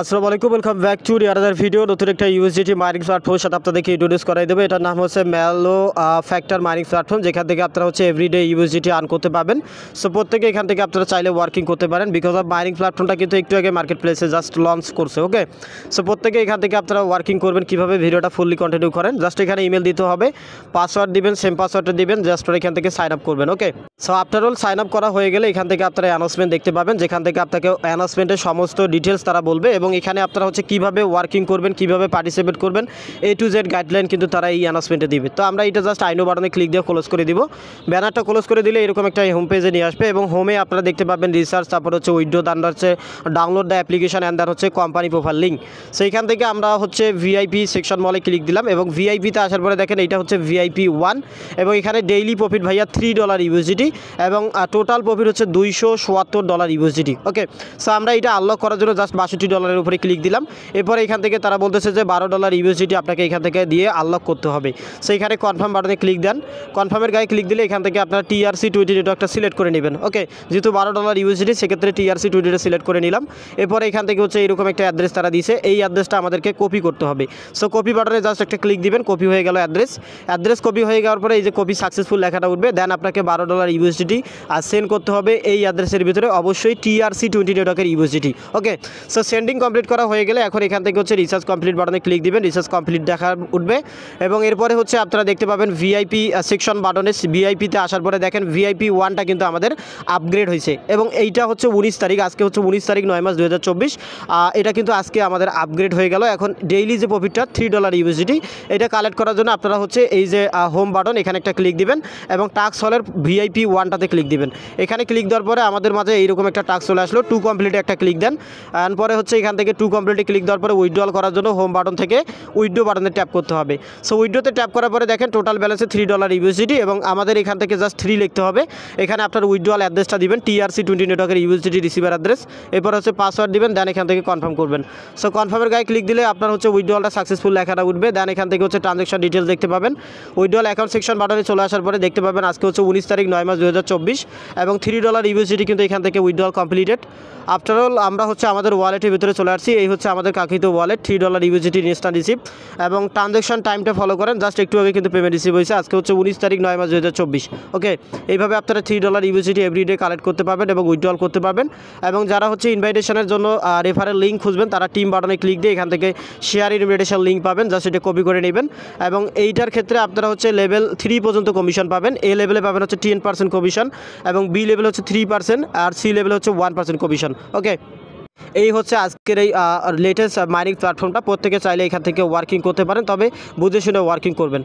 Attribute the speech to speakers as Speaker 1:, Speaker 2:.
Speaker 1: আসসালামু আলাইকুম welcome back to রিয়ার ভিডিও নতুন একটা ইউএসডিটি মাইনিং প্ল্যাটফর্ম সাথে আপনাদেরকে ইন্ট্রোডিউস করাই দেবে এটার নাম হচ্ছে ম্যালো ফ্যাক্টর মাইনিং প্ল্যাটফর্ম যেখান থেকে আপনারা হচ্ছে এভরিডে ইউএসডিটি আর্ন করতে পারবেন সো প্রত্যেকে এখান থেকে আপনারা চাইলে ওয়ার্কিং করতে পারেন বিকজ অফ মাইনিং প্ল্যাটফর্মটা কিন্তু একটু আগে মার্কেট প্লেসে জাস্ট লঞ্চ করছে ওকে সো প্রত্যেকে এখান থেকে আপনারা ওয়ার্কিং করবেন কীভাবে ভিডিওটা ফুললি কন্টিনিউ করেন জাস্ট এখানে ইমেল দিতে হবে পাসওয়ার্ড দিবেন সেম পাসওয়ার্ডটা দিবেন জাস্ট এখান থেকে সাইন আপ করবেন okay so after all sign up করা হয়ে গেলে এখান থেকে আপনারা অ্যানাউন্সমেন্ট দেখতে পাবেন যেখান থেকে আপনাকে অ্যানাউন্সমেন্টের সমস্ত ডিটেলস তারা বলবে এবং এখানে আপনারা হচ্ছে কিভাবে ওয়ার্কিং করবেন কিভাবে পার্টিসিপেট করবেন এ টু জেড গাইডলাইন কিন্তু তারা এই অ্যানাউন্সমেন্টে দিবে তো আমরা এটা জাস্ট আইনো বাটনে ক্লিক দিয়ে ক্লোজ করে দিব ব্যানারটা ক্লোজ করে দিলে এরকম একটা হোম পেজে নিয়ে আসবে এবং হোমে আপনারা দেখতে পাবেন রিসার্চ তারপর হচ্ছে উইডো দান হচ্ছে ডাউনলোড দ্য অ্যাপ্লিকেশন অ্যান্ড হচ্ছে কোম্পানি প্রোফাইল লিঙ্ক সেইখান থেকে আমরা হচ্ছে ভিআইপি সেকশন মলে ক্লিক দিলাম এবং ভিআইপিতে আসার পরে দেখেন এটা হচ্ছে ভিআইপি ওয়ান এবং এখানে ডেইলি প্রফিট ভাইয়া থ্রি ডলার ইউএসডিটি এবং টোটাল প্রফিট হচ্ছে দুইশো ডলার ইউএসডিটি ওকে সো আমরা এটা আনলক করার জন্য জাস্ট বাষট্টি ডলার ডলারের উপরে ক্লিক দিলাম এরপরে এখান থেকে তারা বলতেছে যে বারো ডলার ইউএসডিটি আপনাকে এখান থেকে দিয়ে আনলক করতে হবে সেইখানে কনফার্ম বাটনে ক্লিক দেন কনফার্মের গায়ে ক্লিক দিলে এখান থেকে আপনারা টিআরসি টোয়েন্টি নেটওয়ার্কটা সিলেক্ট করে নেবেন ওকে যেহেতু বারো ডলার ইউএসডি সেক্ষেত্রে টিআরসি টোয়েন্টিটা সিলেক্ট করে নিলাম এরপরে এখান থেকে হচ্ছে এরকম একটা অ্যাড্রেস তারা দিয়েছে এই অ্যাড্রেসটা আমাদেরকে কপি করতে হবে সো কপি বাটনে জাস্ট একটা ক্লিক দিবেন কপি হয়ে গেল অ্যাড্রেস অ্যাড্রেস কপি হয়ে যাওয়ার পরে এই যে কপি সাকসেসফুল লেখাটা উঠবে দেন আপনাকে বারো ডলার ইউএসডিটি আর সেন্ড করতে হবে এই অ্যাড্রেসের ভিতরে অবশ্যই টিআরসি টোয়েন্টি নেটওয়ার্কের USDT okay so sending setting complete করা হয়ে গেলে এখন এখান থেকে হচ্ছে রিসার্চ কমপ্লিট বাটনে ক্লিক দিবেন রিসার্চ কমপ্লিট দেখা উঠবে এবং এরপরে হচ্ছে আপনারা দেখতে পাবেন ভিআইপি সেকশন বাটনে ভিআইপিতে আসার পরে দেখেন ভিআইপি ওয়ানটা কিন্তু আমাদের আপগ্রেড হয়েছে এবং এইটা হচ্ছে উনিশ তারিখ আজকে হচ্ছে উনিশ তারিখ নয় মাস দু এটা কিন্তু আজকে আমাদের আপগ্রেড হয়ে গেল এখন ডেইলি যে প্রফিটটা থ্রি ডলার ইউএসডি এটা কালেক্ট করার জন্য আপনারা হচ্ছে এই যে হোম বাটন এখানে একটা ক্লিক দিবেন এবং টাক্স হলের ভিআইপি ওয়ানটাতে ক্লিক দিবেন এখানে ক্লিক দেওয়ার পরে আমাদের মাঝে এইরকম একটা টাক্স চলে আসলো টু কমপ্লিটে একটা ক্লিক দেন পরে হচ্ছে এখান থেকে টু কমপ্লিটে ক্লিক দেওয়ার পরে উইড্রল করার জন্য হোম বাটন থেকে উইড্রো বাটনে ট্যাপ করতে হবে সো উইড্রোতে ট্যাপ করার পরে দেখেন টোটাল ব্যালেন্সে থ্রি ডলার ইউএসডিটি এবং আমাদের এখান থেকে জাস্ট থ্রি লিখতে হবে এখানে আপনার উইড্রল অ্যাড্রেসটা দিবেন টিআরসি টোয়েন্টি নেটওয়ার্কের ইউএসডিটি রিসিভার অ্যাড্রেস এরপর হচ্ছে পাসওয়ার্ড দিবেন দেন এখান থেকে কনফার্ম করবেন সো কনফার্মের গায়ে ক্লিক দিলে আপনার হচ্ছে উইড্রলটা সাকসেসফুল লেখাটা উঠবে দেন এখান থেকে হচ্ছে ট্রানজেকশন ডিটেলস দেখতে পাবেন উইড্রল অ্যাকাউন্ট সেকশন বাটনে চলে আসার পরে দেখতে পাবেন আজকে হচ্ছে উনিশ তারিখ নয় মাস দু এবং থ্রি ডলার ইউএসডিটি কিন্তু এখান থেকে উইড্রল কমপ্লিটেড আফটার অল আমরা হচ্ছে আমাদের ওয়ালেটের ভিতরে ভিতরে চলে আসছি এই হচ্ছে আমাদের কাকিত wallet three dollar UGT instant receive এবং ট্রানজ্যাকশন টাইমটা ফলো করেন জাস্ট একটু আগে কিন্তু পেমেন্ট রিসিভ হয়েছে আজকে হচ্ছে উনিশ তারিখ নয় মাস দু ওকে এইভাবে আপনারা three dollar UGT everyday collect করতে পারবেন এবং উইথড্রল করতে পারবেন এবং যারা হচ্ছে ইনভাইটেশনের জন্য রেফারের লিঙ্ক খুঁজবেন তারা টিম বাটনে ক্লিক দিয়ে এখান থেকে শেয়ার ইনভাইটেশন লিঙ্ক পাবেন জাস্ট এটা কপি করে নেবেন এবং এইটার ক্ষেত্রে আপনারা হচ্ছে লেভেল থ্রি পর্যন্ত কমিশন পাবেন এ লেভেলে পাবেন হচ্ছে টেন পার্সেন্ট কমিশন এবং বি লেভেল হচ্ছে থ্রি পার্সেন্ট আর সি লেভেল হচ্ছে ওয়ান পার্সেন্ট কমিশন ওকে এই হচ্ছে আজকের এই লেটেস্ট মাইনিং প্ল্যাটফর্মটা প্রত্যেকে চাইলে এখান থেকে ওয়ার্কিং করতে পারেন তবে বুঝে শুনে ওয়ার্কিং করবেন